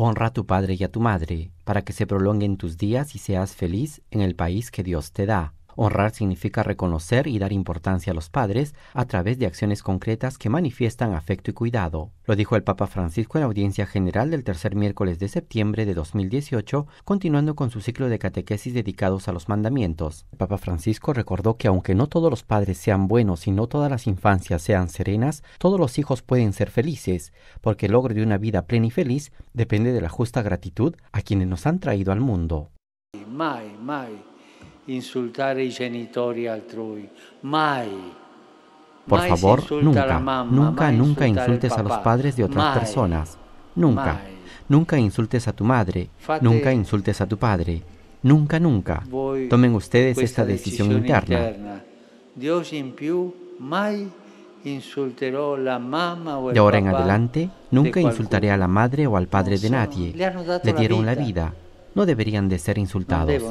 Honra a tu padre y a tu madre, para que se prolonguen tus días y seas feliz en el país que Dios te da. Honrar significa reconocer y dar importancia a los padres a través de acciones concretas que manifiestan afecto y cuidado. Lo dijo el Papa Francisco en la audiencia general del tercer miércoles de septiembre de 2018, continuando con su ciclo de catequesis dedicados a los mandamientos. El Papa Francisco recordó que aunque no todos los padres sean buenos y no todas las infancias sean serenas, todos los hijos pueden ser felices, porque el logro de una vida plena y feliz depende de la justa gratitud a quienes nos han traído al mundo insultar Por favor, nunca, nunca, nunca insultes a los padres de otras personas. Nunca. Nunca insultes a tu madre. Nunca insultes a tu padre. Nunca, nunca. Tomen ustedes esta decisión interna. De ahora en adelante, nunca insultaré a la madre o al padre de nadie. Le dieron la vida no deberían de ser insultados.